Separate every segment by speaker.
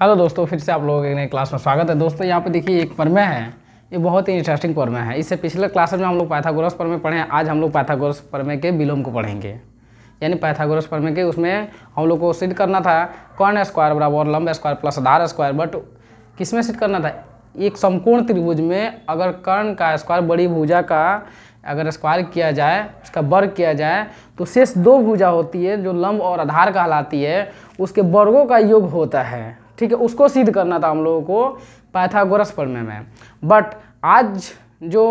Speaker 1: hello दोस्तों फिर से आप लोगों के नए क्लास में स्वागत है दोस्तों यहाँ पे देखिए एक परमे है ये बहुत ही इंटरेस्टिंग परमे है इससे पिछले क्लास में हम लोग पैथागोरस परमे पढ़े हैं आज हम लोग पैथागोरस परमे के विलोम को पढ़ेंगे यानी पैथागोरस परमे के उसमें हम लोग को सिद्ध करना था कर्ण स्क्वायर बराबर लंब स्क्वायर प्लस आधार स्क्वायर बट किस में सिद्ध करना था एक समकोण त्रिभुज में अगर कर्ण का स्क्वायर बड़ी भुजा का अगर स्क्वायर किया जाए उसका वर्ग किया जाए तो शेष दो भुजा होती है जो लंब और आधार कहलाती है उसके वर्गों का योग होता है ठीक है उसको सिद्ध करना था हम लोगों को पैथागोरस प्रमेय में बट आज जो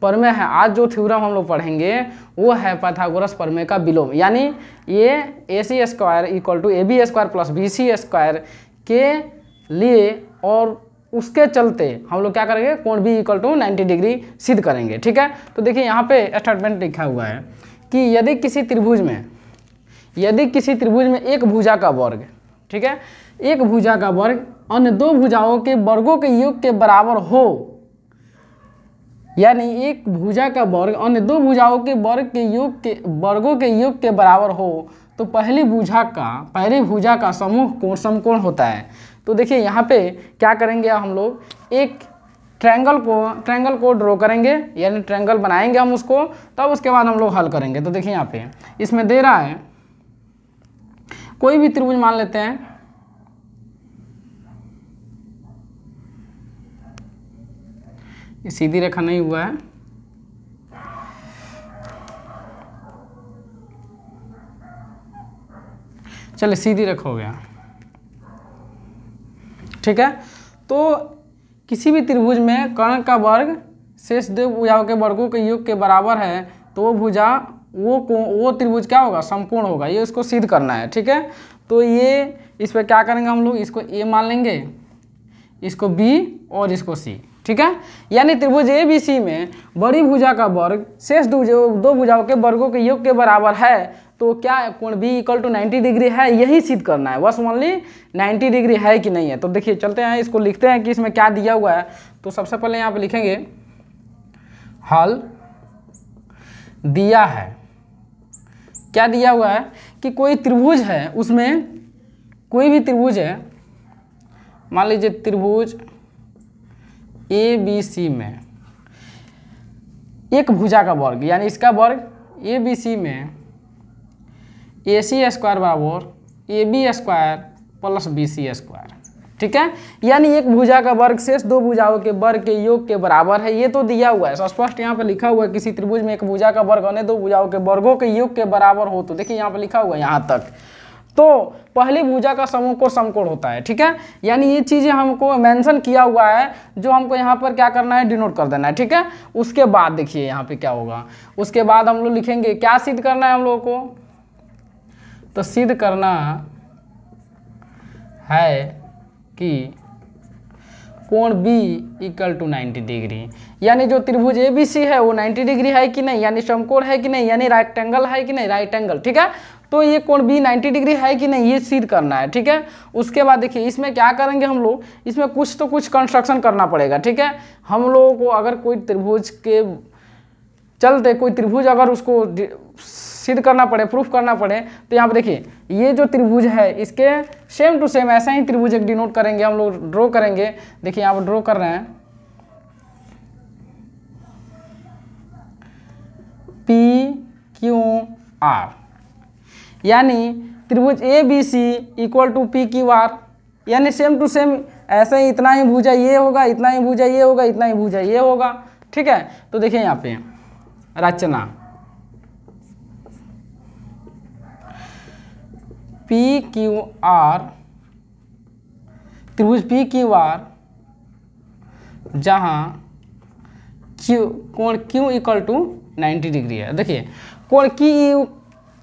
Speaker 1: प्रमेय है आज जो थ्योरम हम लोग पढ़ेंगे वो है पैथागोरस प्रमेय का विलोम यानी ये A C square equal to A B square plus B C square के लिए और उसके चलते हम लोग क्या करेंगे कोण B equal to ninety degree सिद्ध करेंगे ठीक है तो देखिए यहाँ पे स्टेटमेंट लिखा हुआ है कि यदि किसी त्रिभुज में यदि किसी त्रिभुज में एक भुजा का वर्ग ठीक है एक भुजा का वर्ग अन्य दो भुजाओं के वर्गों के योग के बराबर हो यानी एक भुजा का वर्ग अन्य दो भुजाओं के वर्ग के योग के वर्गों के योग के बराबर हो तो पहली भुजा का पहली भुजा का समूह कोण समकोण होता है तो देखिए यहाँ पे क्या करेंगे हम लोग एक ट्रैंगल को ट्रैंगल को ड्रॉ करेंगे यानी ट्रैंगल बनाएंगे हम उसको तब उसके बाद हम लोग हल करेंगे तो देखिए यहाँ पे इसमें दे रहा है कोई भी त्रिभुज मान लेते हैं ये सीधी रेखा नहीं हुआ है चलिए सीधी रेखा हो गया ठीक है तो किसी भी त्रिभुज में कर्ण का वर्ग शेष दो भुजाओं के वर्गों के योग के बराबर है तो वो भुजा वो को वो त्रिभुज क्या होगा संपूर्ण होगा ये इसको सिद्ध करना है ठीक है तो ये इस पर क्या करेंगे हम लोग इसको ए मान लेंगे इसको बी और इसको सी ठीक है यानी त्रिभुज ए बी सी में बड़ी भुजा का वर्ग शेष दो भुजाओं के वर्गों के योग के बराबर है तो क्या कोण B equal to ninety degree है यही सिद्ध करना है बस ओनली नाइन्टी डिग्री है कि नहीं है तो देखिए चलते हैं इसको लिखते हैं कि इसमें क्या दिया हुआ है तो सबसे पहले यहाँ पर लिखेंगे हल दिया है क्या दिया हुआ है कि कोई त्रिभुज है उसमें कोई भी त्रिभुज है मान लीजिए त्रिभुज ए बी सी में एक भुजा का वर्ग यानी इसका वर्ग ए बी सी में ए सी स्क्वायर बराबर A B square plus B C square ठीक है यानी एक भुजा का वर्ग शेष दो भुजाओं के वर्ग के योग के बराबर है ये तो दिया हुआ है स्पष्ट यहाँ पे लिखा हुआ है किसी त्रिभुज में एक भुजा का वर्ग अन्य दो भुजाओं के वर्गों के योग के बराबर हो तो देखिए यहाँ पे लिखा हुआ है यहाँ तक तो पहली भुजा का समूह को समकोण होता है ठीक है यानी ये चीज़ें हमको मेंशन किया हुआ है जो हमको यहाँ पर क्या करना है डिनोट कर देना है ठीक है उसके बाद देखिए यहाँ पे क्या होगा उसके बाद हम लोग लिखेंगे क्या सिद्ध करना है हम लोगों को तो सिद्ध करना है कि कोण बी इक्वल टू 90 डिग्री यानी जो त्रिभुज ए बी सी है वो 90 डिग्री है कि नहीं यानी समकोण है कि नहीं यानी राइट एंगल है कि नहीं राइट एंगल ठीक है तो ये कोण बी 90 डिग्री है कि नहीं ये सिद्ध करना है ठीक है उसके बाद देखिए इसमें क्या करेंगे हम लोग इसमें कुछ तो कुछ कंस्ट्रक्शन करना पड़ेगा ठीक है हम लोगों को अगर कोई त्रिभुज के चलते कोई त्रिभुज अगर उसको सिद्ध करना पड़े प्रूफ करना पड़े तो यहाँ पर देखिए ये जो त्रिभुज है इसके सेम टू सेम ऐसा ही त्रिभुज एक डिनोट करेंगे हम लोग ड्रॉ करेंगे देखिए यहाँ पर ड्रॉ कर रहे हैं पी क्यू आर यानी त्रिभुज A B C equal to P Q R यानी सेम टू सेम ऐसे ही इतना ही भूजा ये होगा इतना ही भूजा ये होगा इतना ही भूजा ये होगा ठीक है तो देखिए यहाँ पे रचना पी क्यू आर त्रिभुज पी क्यू आर जहाँ क्यू कोण क्यू इक्वल टू 90 डिग्री है देखिए कोण की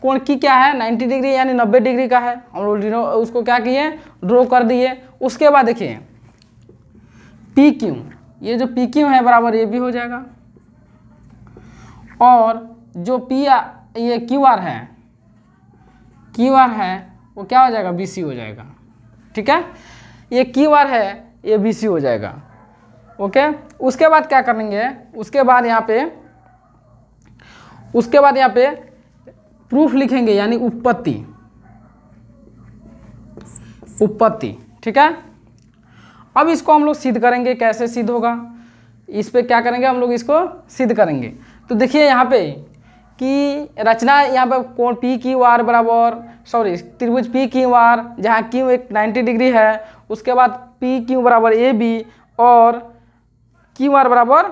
Speaker 1: कोण की क्या है 90 डिग्री यानी 90 डिग्री का है हम लोग उसको क्या किए ड्रॉ कर दिए उसके बाद देखिए पी क्यू ये जो पी क्यू है बराबर ये भी हो जाएगा और जो पी ये क्यू आर है क्यू आर है वो क्या हो जाएगा बी सी हो जाएगा ठीक है ये क्यू आर है ये बी सी हो जाएगा ओके उसके बाद क्या करेंगे उसके बाद यहाँ पे उसके बाद यहाँ पे प्रूफ लिखेंगे यानी उपपत्ति उपपत्ति ठीक है अब इसको हम लोग सिद्ध करेंगे कैसे सिद्ध होगा इस पर क्या करेंगे हम लोग इसको सिद्ध करेंगे तो देखिए यहाँ पे कि रचना यहाँ पे कोण पी की वार बराबर सॉरी त्रिभुज पी की वार जहाँ क्यू एक 90 डिग्री है उसके बाद पी क्यू बराबर ए बी और क्यू आर बराबर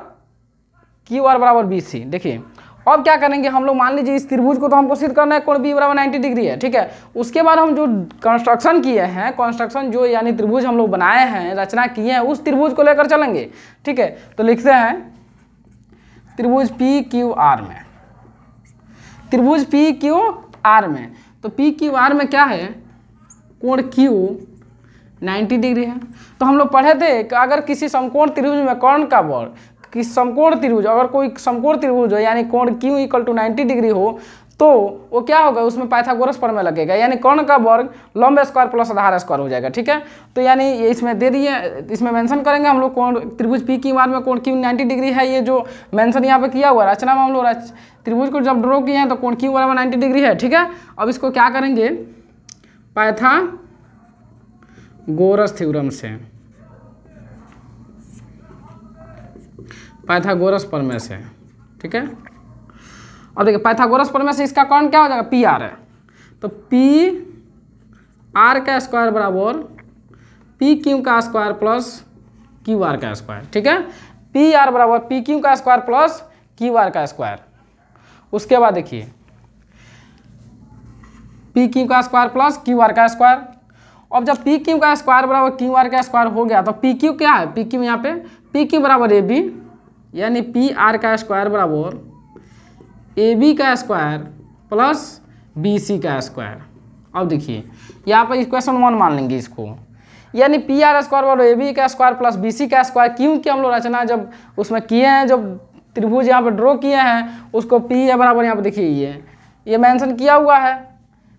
Speaker 1: क्यू आर बराबर बी सी देखिए अब क्या करेंगे हम लोग मान लीजिए इस त्रिभुज को तो हमको सिद्ध करना है कोण बी बराबर 90 डिग्री है ठीक है उसके बाद हम जो कंस्ट्रक्शन किए हैं कंस्ट्रक्शन जो यानी त्रिभुज हम लोग बनाए हैं रचना किए हैं उस त्रिभुज को लेकर चलेंगे ठीक है तो लिखते हैं त्रिभुज पी क्यू आर में त्रिभुज पी क्यू आर में तो पी क्यू आर में क्या है कोण क्यू 90 डिग्री है तो हम लोग पढ़े थे कि अगर किसी समकोण त्रिभुज में कर्ण का बल कि समकोण त्रिभुज अगर कोई समकोण त्रिभुज हो यानी कोण Q equal to ninety degree हो तो वो क्या होगा उसमें पाइथागोरस में लगेगा यानी कर्ण का वर्ग लंब स्क्वायर प्लस आधार स्क्वायर हो जाएगा ठीक है तो यानी ये इसमें दे दिए इसमें मेंशन करेंगे हम लोग कोण त्रिभुज पी की मान में कोण क्यू 90 डिग्री है ये जो मेंशन यहाँ पे किया हुआ रचना में हम लोग त्रिभुज को जब ड्रॉ किए हैं तो कोण क्यू बराबर नाइन्टी डिग्री है ठीक है अब इसको क्या करेंगे पाइथा गोरस थ्योरम से पाइथागोरस प्रमेय से ठीक है अब देखिए पाइथागोरस प्रमेय से इसका कौन क्या हो जाएगा पी आर है तो पी आर का स्क्वायर बराबर पी क्यू का स्क्वायर प्लस क्यू आर का स्क्वायर ठीक है पी आर बराबर पी क्यू का स्क्वायर प्लस क्यू आर का स्क्वायर उसके बाद देखिए पी क्यू का स्क्वायर प्लस क्यू आर का स्क्वायर अब जब पी क्यू का स्क्वायर बराबर क्यू आर का स्क्वायर हो गया तो पी क्यू क्या है पी क्यू यहाँ पे पी क्यू बराबर ए बी यानी पी आर का स्क्वायर बराबर ए बी का स्क्वायर प्लस बी सी का स्क्वायर अब देखिए यहाँ पर इक्वेशन वन मान लेंगे इसको यानी पी आर स्क्वायर बराबर ए बी का स्क्वायर प्लस बी सी का स्क्वायर क्योंकि हम लोग रचना जब उसमें किए हैं जब त्रिभुज यहाँ पर ड्रॉ किए हैं उसको पी है बराबर यहाँ पर देखिए ये ये मैंसन किया हुआ है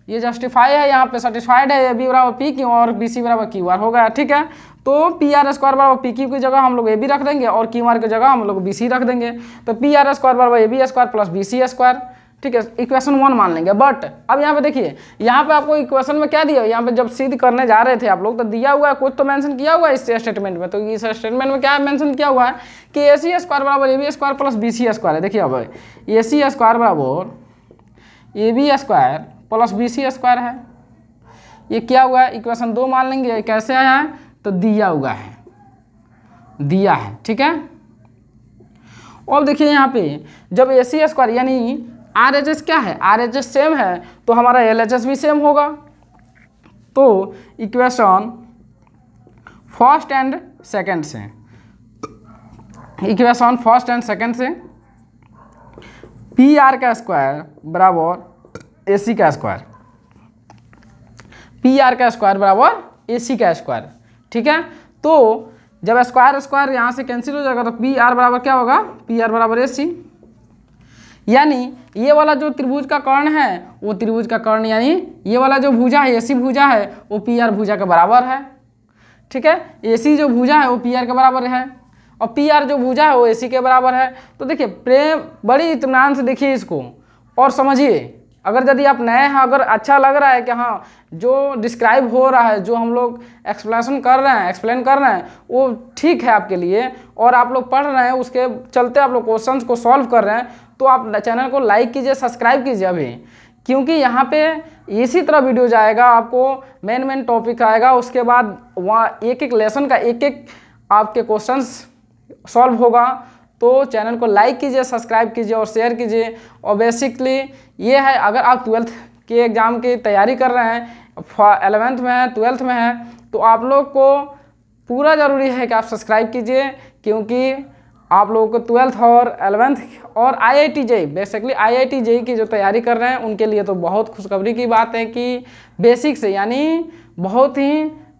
Speaker 1: ये जस्टिफाई है यहाँ पे सेटिस्फाइड है ए बी बराबर पी क्यू और बी सी बराबर क्यू आर होगा ठीक है तो पी आर स्क्वायर बार पी क्यू की जगह हम लोग ए बी रख देंगे और क्यू आर की जगह हम लोग बी सी रख देंगे तो पी आर स्क्वायर बार A B square plus B C square ठीक है इक्वेशन वन मान लेंगे बट अब यहाँ पे देखिए यहाँ पे आपको इक्वेशन में क्या दिया यहाँ पे जब सीध करने जा रहे थे आप लोग तो दिया हुआ है कुछ तो मेंशन किया हुआ है इस स्टेटमेंट में तो इस स्टेटमेंट में क्या मेंशन किया हुआ है कि ए सी स्क्वायर बराबर A B square plus B C square है देखिए अब ए सी स्क्वायर बराबर A B square plus B C square है ये क्या हुआ है इक्वेशन दो मान लेंगे कैसे आया है तो दिया हुआ है दिया है ठीक है अब देखिए यहाँ पे जब ए सी स्क्वायर यानी आर एच एस क्या है आर एच एस सेम है तो हमारा एल एच एस भी सेम होगा तो इक्वेशन फर्स्ट एंड सेकंड से इक्वेशन फर्स्ट एंड सेकंड से पी आर का स्क्वायर बराबर ए सी का स्क्वायर पी आर का स्क्वायर बराबर ए सी का स्क्वायर ठीक है तो जब स्क्वायर स्क्वायर यहाँ से कैंसिल हो जाएगा तो पी आर बराबर क्या होगा पी आर बराबर ए सी यानी ये वाला जो त्रिभुज का कर्ण है वो त्रिभुज का कर्ण यानी ये वाला जो भुजा है एसी भुजा है वो पी आर भुजा के बराबर है ठीक है एसी जो भुजा है वो पी आर के बराबर है और पी आर जो भुजा है वो ए सी के बराबर है तो देखिए प्रेम बड़ी इतमान से देखिए इसको और समझिए अगर यदि आप नए हैं अगर अच्छा लग रहा है कि हाँ जो डिस्क्राइब हो रहा है जो हम लोग एक्सप्लेनेशन कर रहे हैं एक्सप्लेन कर रहे हैं वो ठीक है आपके लिए और आप लोग पढ़ रहे हैं उसके चलते आप लोग क्वेश्चन को सॉल्व कर रहे हैं तो आप चैनल को लाइक कीजिए सब्सक्राइब कीजिए अभी क्योंकि यहाँ पे इसी तरह वीडियो जाएगा आपको मेन मेन टॉपिक आएगा उसके बाद वहाँ एक एक लेसन का एक एक आपके क्वेश्चंस सॉल्व होगा तो चैनल को लाइक कीजिए सब्सक्राइब कीजिए और शेयर कीजिए और बेसिकली ये है अगर आप ट्वेल्थ के एग्ज़ाम की तैयारी कर रहे हैं एलेवेंथ में है ट्वेल्थ में है तो आप लोग को पूरा ज़रूरी है कि आप सब्सक्राइब कीजिए क्योंकि आप लोगों को ट्वेल्थ और एलेवेंथ और I I T JEE basically I I T JEE की जो तैयारी कर रहे हैं उनके लिए तो बहुत खुशखबरी की बात है कि बेसिक से यानी बहुत ही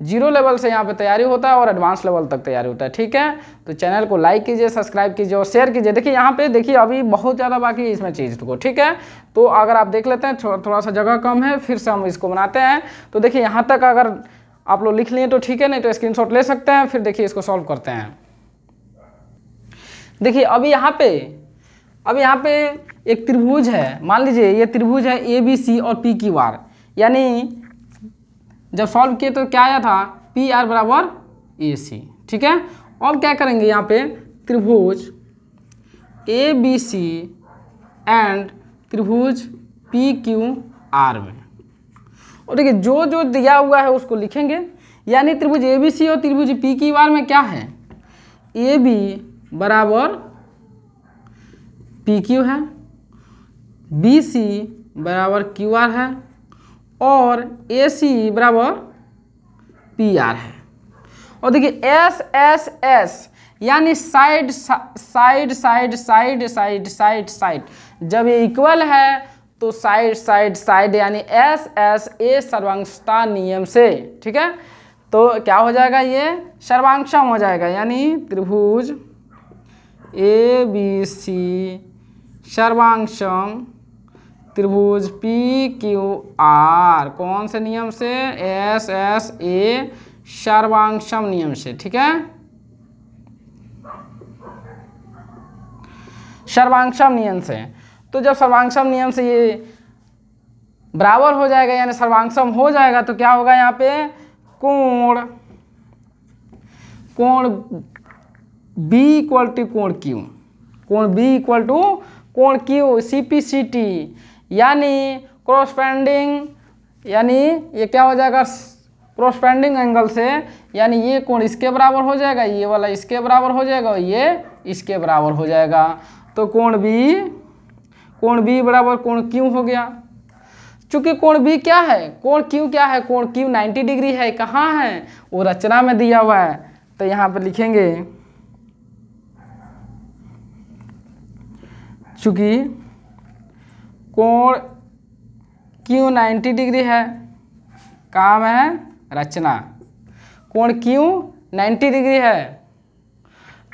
Speaker 1: जीरो लेवल से यहाँ पे तैयारी होता है और एडवांस लेवल तक तैयारी होता है ठीक है तो चैनल को लाइक कीजिए सब्सक्राइब कीजिए और शेयर कीजिए देखिए यहाँ पे देखिए अभी बहुत ज़्यादा बाकी है इसमें चीज़ को ठीक है तो अगर आप देख लेते हैं थोड़ा थोड़ा सा जगह कम है फिर से हम इसको बनाते हैं तो देखिए यहाँ तक अगर आप लोग लिख लिए तो ठीक है नहीं तो स्क्रीन ले सकते हैं फिर देखिए इसको सॉल्व करते हैं देखिए अभी यहाँ पे अब यहाँ पे एक त्रिभुज है मान लीजिए ये त्रिभुज है ए बी सी और पी की वार यानी जब सॉल्व किए तो क्या आया था पी आर बराबर ए सी ठीक है अब क्या करेंगे यहाँ पे त्रिभुज ए बी सी एंड त्रिभुज पी क्यू आर में और देखिए जो जो दिया हुआ है उसको लिखेंगे यानी त्रिभुज ए बी सी और त्रिभुज पी क्यू आर में क्या है ए बी बराबर पी क्यू है बी सी बराबर क्यू आर है और ए सी बराबर पी आर है और देखिए एस एस एस यानी side side side side side side side जब ये इक्वल है तो साइड साइड साइड यानी एस एस ए सर्वांशता नियम से ठीक है तो क्या हो जाएगा ये सर्वांशम हो जाएगा यानी त्रिभुज ए बी सी सर्वांशम त्रिभुज पी क्यू आर कौन से नियम से एस एस ए सर्वांशम नियम से ठीक है सर्वांशम नियम से तो जब सर्वांशम नियम से ये बराबर हो जाएगा यानी सर्वांशम हो जाएगा तो क्या होगा यहाँ पे कोण कोण बी इक्वल टू कोण क्यू कोण बी इक्वल टू कोण Q C P C T यानी क्रॉसपेंडिंग यानी ये क्या हो जाएगा क्रॉसपेंडिंग एंगल से यानी ये कोण इसके बराबर हो जाएगा ये वाला इसके बराबर हो जाएगा ये इसके बराबर हो जाएगा तो कोण बी कोण बी बराबर कोण क्यों हो गया चूंकि कोण बी क्या है कोण क्यों क्या है कोण क्यू 90 डिग्री है कहाँ है वो रचना में दिया हुआ है तो यहाँ पर लिखेंगे चूंकि कोण क्यू 90 डिग्री है काम है रचना कोण क्यू 90 डिग्री है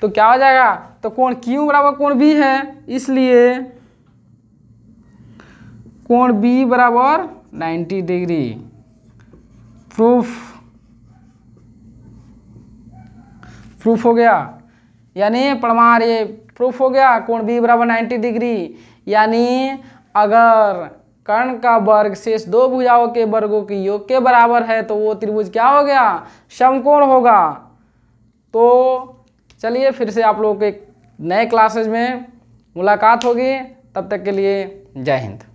Speaker 1: तो क्या हो जाएगा तो कोण क्यू बराबर कोण बी है इसलिए कोण बी बराबर 90 डिग्री प्रूफ प्रूफ हो गया यानी प्रमाण ये प्रूफ हो गया कोण बी बराबर 90 डिग्री यानी अगर कर्ण का वर्ग शेष दो भुजाओं के वर्गों के योग के बराबर है तो वो त्रिभुज क्या हो गया समकोण होगा तो चलिए फिर से आप लोगों के नए क्लासेज में मुलाकात होगी तब तक के लिए जय हिंद